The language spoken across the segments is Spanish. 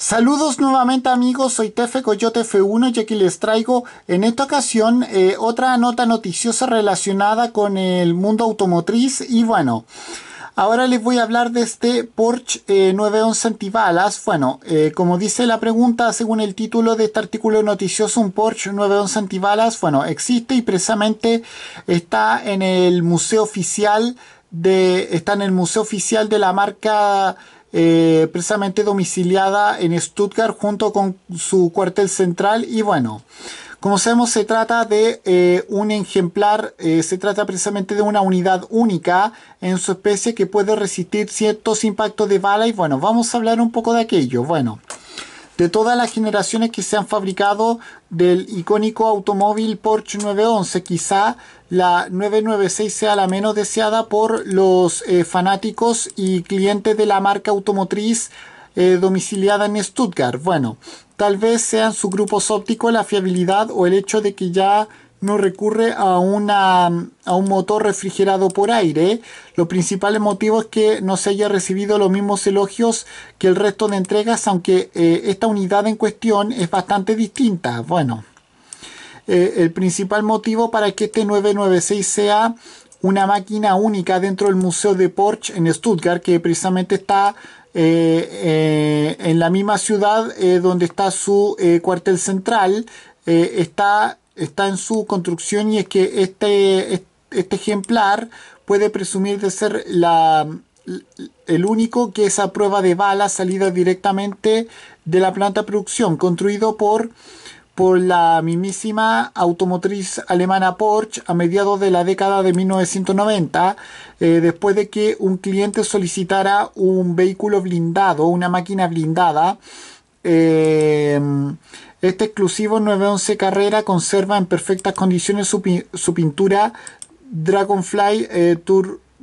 Saludos nuevamente amigos, soy Tefe Coyote F1 y aquí les traigo en esta ocasión eh, otra nota noticiosa relacionada con el mundo automotriz y bueno... Ahora les voy a hablar de este Porsche 911 eh, antibalas. Bueno, eh, como dice la pregunta, según el título de este artículo noticioso, un Porsche 911 antibalas, bueno, existe y precisamente está en el museo oficial de, está en el museo oficial de la marca eh, precisamente domiciliada en Stuttgart junto con su cuartel central y bueno. Como sabemos, se trata de eh, un ejemplar, eh, se trata precisamente de una unidad única en su especie que puede resistir ciertos impactos de bala y bueno, vamos a hablar un poco de aquello. Bueno, de todas las generaciones que se han fabricado del icónico automóvil Porsche 911. Quizá la 996 sea la menos deseada por los eh, fanáticos y clientes de la marca automotriz eh, domiciliada en Stuttgart. Bueno, tal vez sean sus grupos ópticos, la fiabilidad o el hecho de que ya no recurre a, una, a un motor refrigerado por aire. Los principales motivos es que no se haya recibido los mismos elogios que el resto de entregas, aunque eh, esta unidad en cuestión es bastante distinta. Bueno, eh, el principal motivo para que este 996 sea una máquina única dentro del Museo de Porsche en Stuttgart, que precisamente está eh, en la misma ciudad donde está su cuartel central, está está en su construcción y es que este, este ejemplar puede presumir de ser la, el único que es a prueba de bala salida directamente de la planta de producción, construido por, por la mismísima automotriz alemana Porsche a mediados de la década de 1990, eh, después de que un cliente solicitara un vehículo blindado, una máquina blindada, eh, este exclusivo 911 Carrera conserva en perfectas condiciones su, pintura Dragonfly eh,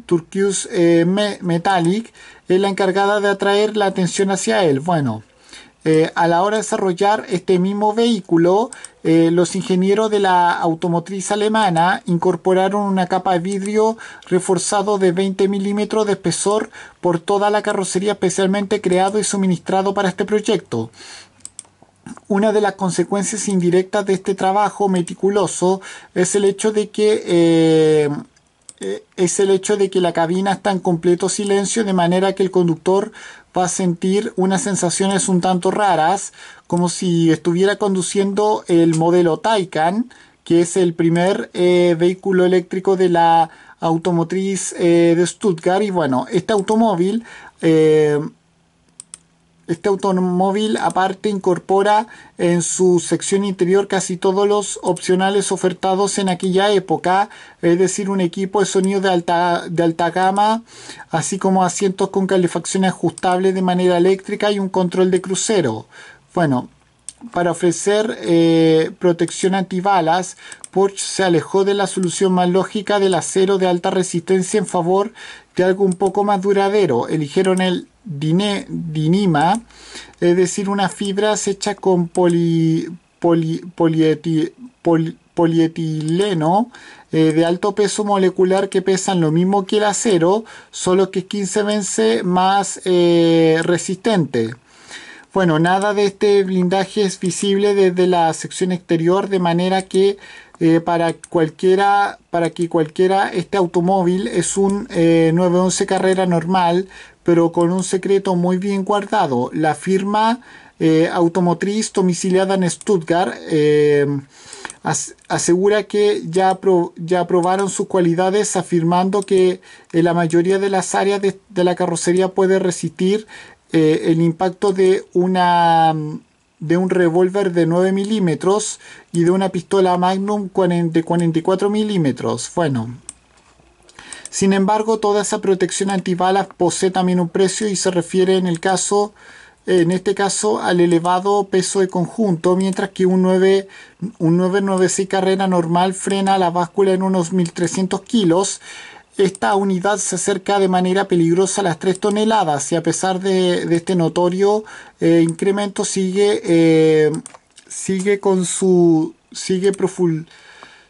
Turquoise eh, Metallic. Es la encargada de atraer la atención hacia él. Bueno, eh, a la hora de desarrollar este mismo vehículo, los ingenieros de la automotriz alemana incorporaron una capa de vidrio reforzado de 20 milímetros de espesor por toda la carrocería especialmente creado y suministrado para este proyecto una de las consecuencias indirectas de este trabajo meticuloso es el hecho de que eh, eh, es el hecho de que la cabina está en completo silencio de manera que el conductor va a sentir unas sensaciones un tanto raras como si estuviera conduciendo el modelo Taycan que es el primer eh, vehículo eléctrico de la automotriz de Stuttgart y bueno este automóvil este automóvil aparte incorpora en su sección interior casi todos los opcionales ofertados en aquella época, es decir, un equipo de sonido de alta, de alta gama, así como asientos con calefacción ajustable de manera eléctrica y un control de crucero. Bueno, para ofrecer eh, protección antibalas, Porsche se alejó de la solución más lógica del acero de alta resistencia en favor de algo un poco más duradero. Eligieron el dine, dinima, es decir, una fibra hecha con poli, poli, polietileno eh, de alto peso molecular que pesan lo mismo que el acero, solo que es 15 veces más eh, resistente. Bueno, nada de este blindaje es visible desde la sección exterior, de manera que eh, para, cualquiera, para que cualquiera este automóvil es un 911 carrera normal pero con un secreto muy bien guardado. La firma eh, automotriz domiciliada en Stuttgart eh, asegura que ya, ya aprobaron sus cualidades afirmando que en eh, la mayoría de las áreas de, la carrocería puede resistir el impacto de una de un revólver de 9 milímetros y de una pistola Magnum de 44 milímetros. Bueno, sin embargo, toda esa protección antibalas posee también un precio y se refiere en el caso en este caso al elevado peso de conjunto, mientras que un, 996 carrera normal frena la báscula en unos 1300 kilos. Esta unidad se acerca de manera peligrosa a las 3 toneladas y a pesar de, este notorio eh, incremento sigue, eh, sigue con su sigue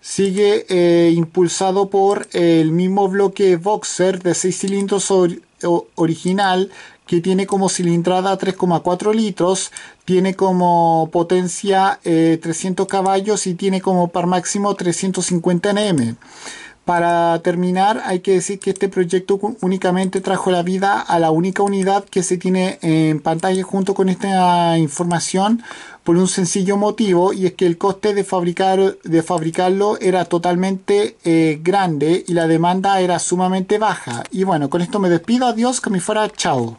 sigue eh, impulsado por el mismo bloque Boxer de 6 cilindros original que tiene como cilindrada 3,4 litros, tiene como potencia 300 eh, caballos y tiene como par máximo 350 Nm. Para terminar, hay que decir que este proyecto únicamente trajo la vida a la única unidad que se tiene en pantalla junto con esta información por un sencillo motivo y es que el coste de, fabricar, de fabricarlo era totalmente eh, grande y la demanda era sumamente baja. Y bueno, con esto me despido, adiós, que me fuera, chao.